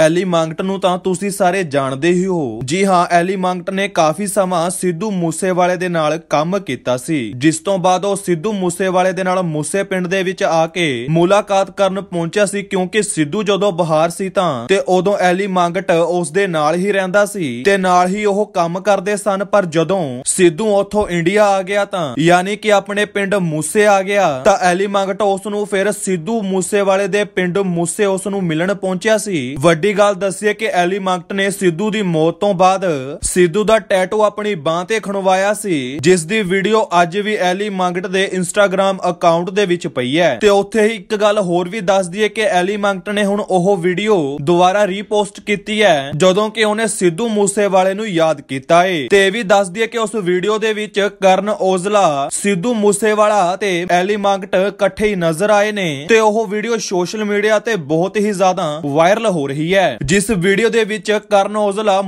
ally ਮੰਗਟ ਨੂੰ ਤਾਂ ਤੁਸੀਂ ਸਾਰੇ ਜਾਣਦੇ ਹੀ ਹੋ ਜੀ ਹਾਂ ਐਲੀ ਮੰਗਟ ਨੇ ਕਾਫੀ ਸਮਾਂ ਸਿੱਧੂ ਮੂਸੇਵਾਲੇ ਦੇ ਨਾਲ ਕੰਮ ਕੀਤਾ ਸੀ ਜਿਸ ਤੋਂ ਬਾਅਦ ਉਹ ਸਿੱਧੂ ਮੂਸੇਵਾਲੇ ਦੇ ਨਾਲ ਮੂਸੇ ਪਿੰਡ ਦੇ ਵਿੱਚ ਆ ਕੇ ਮੁਲਾਕਾਤ ਕਰਨ ਪਹੁੰਚਿਆ ਸੀ ਕਿਉਂਕਿ ਸਿੱਧੂ ਜਦੋਂ ਬਾਹਰ ਸੀ ਤਾਂ ਤੇ ਉਦੋਂ ਐਲੀ ਮੰਗਟ ਉਸ ਦੇ ਨਾਲ ਹੀ ਰਹਿੰਦਾ ਸੀ ਤੇ ਨਾਲ ਹੀ ਉਹ ਕੰਮ ਕਰਦੇ ਸਨ ਪਰ ਜਦੋਂ ਸਿੱਧੂ ਉੱਥੋਂ ਇੰਡੀਆ ਆ ਗਿਆ ਤਾਂ ਯਾਨੀ ਕਿ ਆਪਣੇ ਪਿੰਡ ਮੂਸੇ ਆ ਗਿਆ ਤਾਂ ਐਲੀ ਮੰਗਟ ਉਸ ਨੂੰ ਫਿਰ ਸਿੱਧੂ ਮੂਸੇਵਾਲੇ ਦੇ ਪਿੰਡ ਮੂਸੇ ਉਸ ਨੂੰ ਮਿਲਣ ਪਹੁੰਚਿਆ ਸੀ ਵੱਡੀ ਵੱਡੀ ਗੱਲ ਦੱਸੀਏ ਕਿ ਐਲੀ ਮੰਕਟ ਨੇ ਸਿੱਧੂ ਦੀ ਮੌਤ ਤੋਂ ਬਾਅਦ ਸਿੱਧੂ ਦਾ ਟੈਟੂ ਆਪਣੀ ਬਾਹ ਤੇ ਖਣਵਾਇਆ ਸੀ ਜਿਸ ਦੀ ਵੀਡੀਓ ਅੱਜ ਵੀ ਐਲੀ ਮੰਗਟ ਦੇ ਇੰਸਟਾਗ੍ਰam ਅਕਾਊਂਟ ਦੇ ਵਿੱਚ ਪਈ ਹੈ ਤੇ ਉੱਥੇ ਹੀ ਇੱਕ ਗੱਲ ਹੋਰ ਵੀ ਦੱਸ ਦਈਏ ਕਿ ਐਲੀ ਮੰਗਟ ਨੇ ਹੁਣ ਉਹ ਵੀਡੀਓ ਦੁਬਾਰਾ ਰੀਪੋਸਟ ਕੀਤੀ ਹੈ ਜਦੋਂ ਕਿ ਉਹਨੇ ਸਿੱਧੂ ਮੂਸੇਵਾਲੇ ਨੂੰ ਯਾਦ ਕੀਤਾ ਏ ਤੇ ਇਹ ਵੀ ਦੱਸ ਦਈਏ ਕਿ ਉਸ ਵੀਡੀਓ ਦੇ ਵਿੱਚ ਕਰਨ ਔਜਲਾ ਸਿੱਧੂ ਮੂਸੇਵਾਲਾ ਤੇ ਐਲੀ ਮੰਗਟ ਇਕੱਠੇ ਹੀ ਨਜ਼ਰ ਆਏ ਨੇ ਤੇ ਉਹ ਵੀਡੀਓ ਸੋਸ਼ਲ ਮੀਡੀਆ ਤੇ ਬਹੁਤ ਹੀ ਜ਼ਿਆਦਾ ਵਾਇਰਲ ਹੋ ਰਹੀ ਹੈ ਰਿਹਾ ਹੈ ਜਿਸ ਵੀਡੀਓ ਦੇ ਵਿੱਚ ਕਰਨ ਔਜਲਾ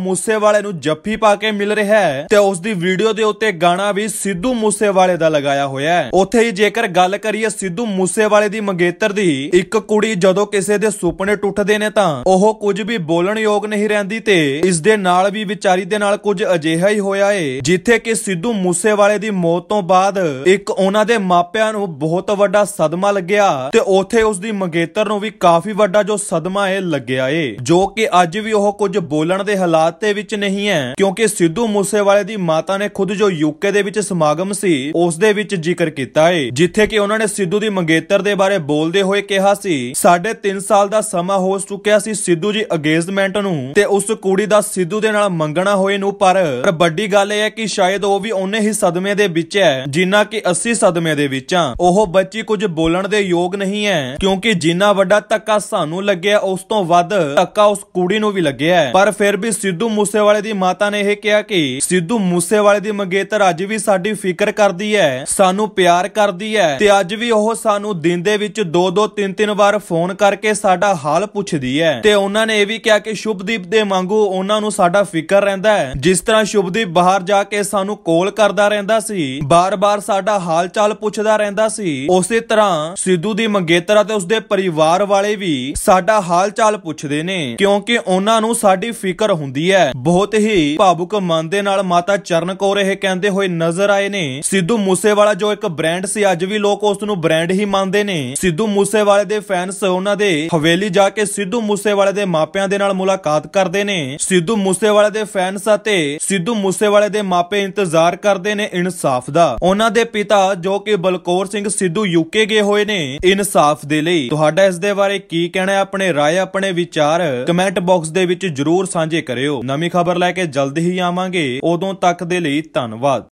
ਵਾਲੇ ਨੂੰ ਜੱਫੀ ਪਾ ਕੇ ਮਿਲ ਰਿਹਾ ਹੈ ਤੇ ਉਸ ਦੀ ਵੀਡੀਓ ਦੇ ਉੱਤੇ ਗਾਣਾ ਵੀ ਸਿੱਧੂ ਮੂਸੇ ਵਾਲੇ ਦਾ ਲਗਾਇਆ ਹੋਇਆ ਹੈ ਉੱਥੇ ਹੀ ਜੇਕਰ ਗੱਲ ਕਰੀਏ ਸਿੱਧੂ ਮੂਸੇ ਵਾਲੇ ਦੀ ਮੰਗੇਤਰ ਦੀ ਇੱਕ ਕੁੜੀ ਜਦੋਂ ਕਿਸੇ ਦੇ ਸੁਪਨੇ ਟੁੱਟਦੇ ਨੇ ਤਾਂ ਉਹ ਕੁਝ ਵੀ ਬੋਲਣ ਯੋਗ ਨਹੀਂ ਰਹਿੰਦੀ ਤੇ ਇਸ ਦੇ ਨਾਲ ਵੀ ਵਿਚਾਰੀ ਦੇ ਨਾਲ ਕੁਝ ਅਜਿਹਾ ਹੀ ਹੋਇਆ ਏ ਜਿੱਥੇ ਕਿ ਸਿੱਧੂ ਮੂਸੇ ਵਾਲੇ ਦੀ ਮੌਤ ਤੋਂ ਬਾਅਦ ਇੱਕ ਉਹਨਾਂ ਦੇ ਮਾਪਿਆਂ ਨੂੰ ਬਹੁਤ ਵੱਡਾ ਸਦਮਾ ਲੱਗਿਆ ਤੇ ਉੱਥੇ ਉਸ ਦੀ ਮੰਗੇਤਰ ਨੂੰ ਵੀ ਕਾਫੀ ਵੱਡਾ ਜੋ ਸਦਮਾ ਏ ਲੱਗਿਆ ਏ ਜੋ ਕਿ ਅੱਜ ਵੀ ਉਹ ਕੁਝ ਬੋਲਣ ਦੇ ਹਾਲਾਤ ਦੇ ਵਿੱਚ ਨਹੀਂ ਹੈ ਕਿਉਂਕਿ ਸਿੱਧੂ ਮੂਸੇਵਾਲੇ ਦੀ ਮਾਤਾ ਨੇ ਖੁਦ ਜੋ ਯੂਕੇ ਦੇ ਵਿੱਚ ਸਮਾਗਮ ਸੀ ਉਸ ਦੇ ਵਿੱਚ ਜ਼ਿਕਰ ਕੀਤਾ ਹੈ ਜਿੱਥੇ ਕਿ ਉਹਨਾਂ ਨੇ ਸਿੱਧੂ ਦੀ ਮੰਗੇਤਰ ਦੇ ਬਾਰੇ ਬੋਲਦੇ ਹੋਏ ਕਿਹਾ ਸੀ ਸਾਡੇ 3 ਸਾਲ ਦਾ ਸਮਾਂ ਹੋ ਚੁੱਕਿਆ ਸੀ ਸਿੱਧੂ ਜੀ ਅਗੇਜਮੈਂਟ ਨੂੰ ਤੇ ਉਸ ਕੁੜੀ ਦਾ ਸਿੱਧੂ ਦੇ ਨਾਲ ਮੰਗਣਾ ਹੋਏ ਨੂੰ ਪਰ ਵੱਡੀ ਗੱਲ ਇਹ ਹੈ ਕਿ ਸ਼ਾਇਦ ਉਹ ਵੀ ਉਹਨੇ ਹੀ ਸਦਮੇ ਦੇ ਵਿੱਚ ਹੈ ਜਿੰਨਾ ਕਿ 80 ਸਦਮੇ ਦੇ ਵਿੱਚ ਆ ਉਹ ਬੱਚੀ ਕੁਝ ਬੋਲਣ ਦੇ ਯੋਗ ਨਹੀਂ ਹੈ ਕਿਉਂਕਿ ਜਿੰਨਾ ਵੱਡਾ ਤੱਕਾ ਸਾਨੂੰ ਲੱਗਿਆ ਉਸ ਤੋਂ ਵੱਧ ਧੱਕਾ ਉਸ ਕੁੜੀ ਨੂੰ ਵੀ ਲੱਗਿਆ ਹੈ ਪਰ ਫਿਰ ਵੀ ਸਿੱਧੂ ਮੂਸੇਵਾਲੇ ਦੀ ਮਾਤਾ ਨੇ ਇਹ ਕਿਹਾ ਕਿ ਸਿੱਧੂ ਮੂਸੇਵਾਲੇ ਦੀ ਮੰਗੇਤਰ ਅੱਜ ਵੀ ਸਾਡੀ ਫਿਕਰ ਕਰਦੀ ਹੈ ਸਾਨੂੰ ਪਿਆਰ ਕਰਦੀ ਹੈ ਤੇ ਅੱਜ ਵੀ ਉਹ ਸਾਨੂੰ ਦਿਨ ਦੇ ਵਿੱਚ ਦੋ ਦੋ ਤਿੰਨ ਤਿੰਨ ਵਾਰ ਫੋਨ ਕਰਕੇ ਸਾਡਾ ਹਾਲ ਪੁੱਛਦੀ ਹੈ ਤੇ ਉਹਨਾਂ ਨੇ ਇਹ ਵੀ ਕਿਹਾ ਕਿ ਸ਼ੁਭਦੀਪ ਦੇ ਮੰਗੂ ਉਹਨਾਂ ਨੂੰ ਸਾਡਾ ਫਿਕਰ ਰਹਿੰਦਾ ਹੈ ਜਿਸ ਤਰ੍ਹਾਂ ਸ਼ੁਭਦੀਪ ਬਾਹਰ ਜਾ ਕੇ ਸਾਨੂੰ ਕੋਲ ਕਰਦਾ ਰਹਿੰਦਾ ਸੀ ਬਾਰ-ਬਾਰ ਸਾਡਾ ਹਾਲ-ਚਾਲ ਪੁੱਛਦਾ ਰਹਿੰਦਾ ਸੀ ਉਸੇ ਤਰ੍ਹਾਂ ਸਿੱਧੂ ਦੀ ਮੰਗੇਤਰ ਅਤੇ ਉਸਦੇ ਪਰਿਵਾਰ ਵਾਲੇ ਵੀ ਸਾਡਾ ਹਾਲ-ਚਾਲ ਪੁੱਛਦੇ ਨੇ ਨੇ ਕਿਉਂਕਿ ਉਹਨਾਂ ਨੂੰ ਸਾਡੀ ਫਿਕਰ ਹੁੰਦੀ ਹੈ ਬਹੁਤ ਹੀ ਭਾਵੁਕ ਮਨ ਦੇ ਨਾਲ ਮਾਤਾ ਚਰਨ ਕੋ ਇਹ ਕਹਿੰਦੇ ਹੋਏ ਨਜ਼ਰ ਆਏ ਨੇ ਸਿੱਧੂ ਮੂਸੇਵਾਲਾ ਜੋ ਇੱਕ ਬ੍ਰਾਂਡ ਸੀ ਅੱਜ ਵੀ ਲੋਕ ਉਸ ਨੂੰ ਬ੍ਰਾਂਡ ਹੀ ਮੰਨਦੇ ਨੇ ਸਿੱਧੂ ਮੂਸੇਵਾਲੇ ਦੇ ਫੈਨਸ ਉਹਨਾਂ ਦੇ ਹਵੇਲੀ ਜਾ ਕੇ ਸਿੱਧੂ ਮੂਸੇਵਾਲੇ ਦੇ ਮਾਪਿਆਂ ਦੇ ਨਾਲ ਮੁਲਾਕਾਤ ਕਰਦੇ ਨੇ ਸਿੱਧੂ ਮੂਸੇਵਾਲੇ ਦੇ ਫੈਨਸ ਅਤੇ ਸਿੱਧੂ ਮੂਸੇਵਾਲੇ ਦੇ ਮਾਪੇ ਇੰਤਜ਼ਾਰ ਕਰਦੇ ਨੇ ਇਨਸਾਫ ਦਾ ਉਹਨਾਂ ਦੇ ਪਿਤਾ ਜੋ ਕਿ ਬਲਕੌਰ ਸਿੰਘ ਸਿੱਧੂ ਯੂਕੇ ਗਏ ਹੋਏ ਨੇ ਇਨਸਾਫ ਦੇ ਲਈ ਤੁਹਾਡਾ ਇਸ ਦੇ ਬਾਰੇ ਕੀ ਕਹਿਣਾ ਹੈ ਆਪਣੇ ਰਾਏ ਆਪਣੇ ਵਿਚਾਰ ਕਮੈਂਟ ਬਾਕਸ ਦੇ ਵਿੱਚ ਜਰੂਰ ਸਾਂਝੇ ਕਰਿਓ ਨਵੀਂ ਖਬਰ ਲੈ ਕੇ ਜਲਦੀ ਹੀ ਆਵਾਂਗੇ ਉਦੋਂ ਤੱਕ ਦੇ ਲਈ ਧੰਨਵਾਦ